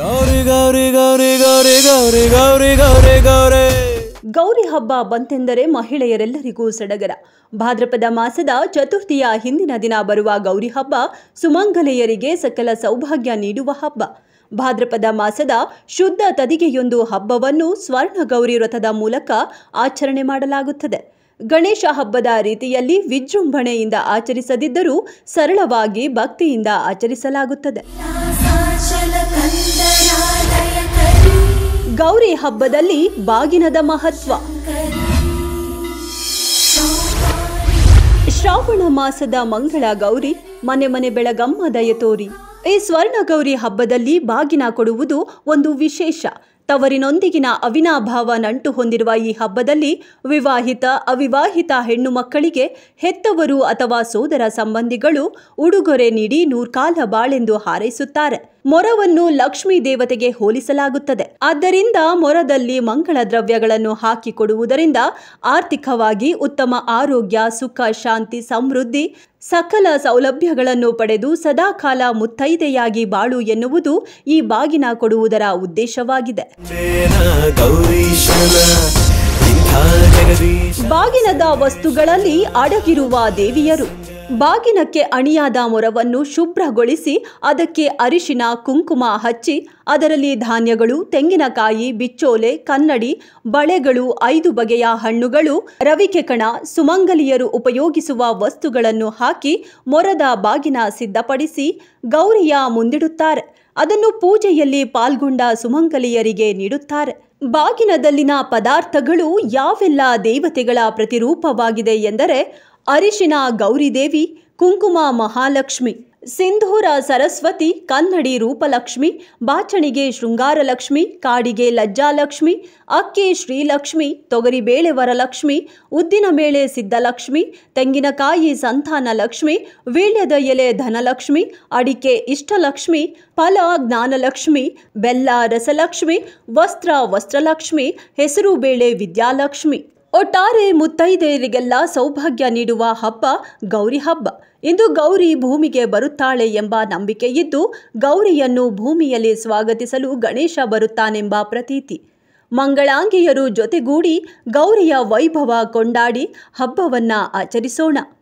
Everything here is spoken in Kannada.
ಗೌರಿ ಗೌರಿ ಗೌರಿ ಗೌರಿ ಗೌರಿ ಗೌರಿ ಗೌರಿ ಗೌರಿ ಗೌರಿ ಹಬ್ಬ ಬಂತೆಂದರೆ ಮಹಿಳೆಯರೆಲ್ಲರಿಗೂ ಸಡಗರ ಭಾದ್ರಪದ ಮಾಸದ ಚತುರ್ಥಿಯ ಹಿಂದಿನ ದಿನ ಬರುವ ಗೌರಿ ಹಬ್ಬ ಸುಮಂಗಲೆಯರಿಗೆ ಸಕಲ ಸೌಭಾಗ್ಯ ನೀಡುವ ಹಬ್ಬ ಭಾದ್ರಪದ ಮಾಸದ ಶುದ್ಧ ತದಿಗೆಯೊಂದು ಹಬ್ಬವನ್ನು ಸ್ವರ್ಣ ಗೌರಿ ವ್ರತದ ಮೂಲಕ ಆಚರಣೆ ಮಾಡಲಾಗುತ್ತದೆ ಗಣೇಶ ಹಬ್ಬದ ರೀತಿಯಲ್ಲಿ ವಿಜೃಂಭಣೆಯಿಂದ ಆಚರಿಸದಿದ್ದರೂ ಸರಳವಾಗಿ ಭಕ್ತಿಯಿಂದ ಆಚರಿಸಲಾಗುತ್ತದೆ ಗೌರಿ ಹಬ್ಬದಲ್ಲಿ ಬಾಗಿನದ ಮಹತ್ವ ಶ್ರಾವಣ ಮಾಸದ ಮಂಗಳ ಗೌರಿ ಮನೆ ಮನೆ ಬೆಳಗಮ್ಮ ದಯತೋರಿ ಈ ಸ್ವರ್ಣ ಗೌರಿ ಹಬ್ಬದಲ್ಲಿ ಬಾಗಿನ ಕೊಡುವುದು ಒಂದು ವಿಶೇಷ ತವರಿನೊಂದಿಗಿನ ಅವಿನಾಭಾವ ನಂಟು ಹೊಂದಿರುವ ಈ ಹಬ್ಬದಲ್ಲಿ ವಿವಾಹಿತ ಅವಿವಾಹಿತ ಹೆಣ್ಣು ಮಕ್ಕಳಿಗೆ ಹೆತ್ತವರು ಅಥವಾ ಸೋದರ ಸಂಬಂಧಿಗಳು ಉಡುಗೊರೆ ನೀಡಿ ನೂರ್ಕಾಲ ಬಾಳೆಂದು ಹಾರೈಸುತ್ತಾರೆ ಮೊರವನ್ನು ಲಕ್ಷ್ಮೀ ದೇವತೆಗೆ ಹೋಲಿಸಲಾಗುತ್ತದೆ ಆದ್ದರಿಂದ ಮೊರದಲ್ಲಿ ಮಂಗಳ ದ್ರವ್ಯಗಳನ್ನು ಹಾಕಿಕೊಡುವುದರಿಂದ ಆರ್ಥಿಕವಾಗಿ ಉತ್ತಮ ಆರೋಗ್ಯ ಸುಖ ಶಾಂತಿ ಸಮೃದ್ಧಿ ಸಕಲ ಸೌಲಭ್ಯಗಳನ್ನು ಪಡೆದು ಸದಾಕಾಲ ಮುತ್ತೈದೆಯಾಗಿ ಬಾಳು ಎನ್ನುವುದು ಈ ಬಾಗಿನ ಕೊಡುವುದರ ಉದ್ದೇಶವಾಗಿದೆ ಬಾಗಿನದ ವಸ್ತುಗಳಲ್ಲಿ ಅಡಗಿರುವ ದೇವಿಯರು ಬಾಗಿನಕ್ಕೆ ಅಣಿಯಾದ ಮೊರವನ್ನು ಶುಭ್ರಗೊಳಿಸಿ ಅದಕ್ಕೆ ಅರಿಶಿನ ಕುಂಕುಮ ಹಚ್ಚಿ ಅದರಲ್ಲಿ ಧಾನ್ಯಗಳು ತೆಂಗಿನಕಾಯಿ ಬಿಚ್ಚೋಲೆ ಕನ್ನಡಿ ಬಳೆಗಳು ಐದು ಬಗೆಯ ಹಣ್ಣುಗಳು ರವಿಕೆ ಕಣ ಸುಮಂಗಲಿಯರು ಉಪಯೋಗಿಸುವ ವಸ್ತುಗಳನ್ನು ಹಾಕಿ ಮೊರದ ಬಾಗಿನ ಸಿದ್ಧಪಡಿಸಿ ಗೌರಿಯ ಮುಂದಿಡುತ್ತಾರೆ ಅದನ್ನು ಪೂಜೆಯಲ್ಲಿ ಪಾಲ್ಗೊಂಡ ಸುಮಂಗಲಿಯರಿಗೆ ನೀಡುತ್ತಾರೆ ಬಾಗಿನದಲ್ಲಿನ ಪದಾರ್ಥಗಳು ಯಾವೆಲ್ಲ ದೇವತೆಗಳ ಪ್ರತಿರೂಪವಾಗಿದೆ ಎಂದರೆ ಅರಿಶಿನ ಗೌರಿದೇವಿ ಕುಂಕುಮ ಮಹಾಲಕ್ಷ್ಮಿ ಸಿಂಧೂರ ಸರಸ್ವತಿ ಕನ್ನಡಿ ರೂಪಲಕ್ಷ್ಮಿ ಬಾಚಣಿಗೆ ಶೃಂಗಾರಲಕ್ಷ್ಮಿ ಕಾಡಿಗೆ ಲಜ್ಜಾಲಕ್ಷ್ಮಿ ಅಕ್ಕಿ ಶ್ರೀಲಕ್ಷ್ಮಿ ತೊಗರಿಬೇಳೆ ವರಲಕ್ಷ್ಮಿ ಉದ್ದಿನಬೇಳೆ ಸಿದ್ಧಲಕ್ಷ್ಮಿ ತೆಂಗಿನಕಾಯಿ ಸಂತಾನ ಲಕ್ಷ್ಮಿ ವೀಳ್ಯದ ಎಲೆ ಧನಲಕ್ಷ್ಮಿ ಅಡಿಕೆ ಇಷ್ಟಲಕ್ಷ್ಮಿ ಫಲ ಜ್ಞಾನಲಕ್ಷ್ಮಿ ಬೆಲ್ಲ ರಸಲಕ್ಷ್ಮಿ ವಸ್ತ್ರ ವಸ್ತ್ರಲಕ್ಷ್ಮಿ ಬೇಳೆ ವಿದ್ಯಾಲಕ್ಷ್ಮಿ ಒಟ್ಟಾರೆ ಮುತ್ತೈದೆಯರಿಗೆಲ್ಲ ಸೌಭಾಗ್ಯ ನೀಡುವ ಹಬ್ಬ ಗೌರಿ ಹಬ್ಬ ಇಂದು ಗೌರಿ ಭೂಮಿಗೆ ಬರುತ್ತಾಳೆ ಎಂಬ ನಂಬಿಕೆ ಇದ್ದು ಗೌರಿಯನ್ನು ಭೂಮಿಯಲ್ಲಿ ಸ್ವಾಗತಿಸಲು ಗಣೇಶ ಬರುತ್ತಾನೆಂಬ ಪ್ರತೀತಿ ಮಂಗಳಾಂಗಿಯರು ಜೊತೆಗೂಡಿ ಗೌರಿಯ ವೈಭವ ಕೊಂಡಾಡಿ ಹಬ್ಬವನ್ನು ಆಚರಿಸೋಣ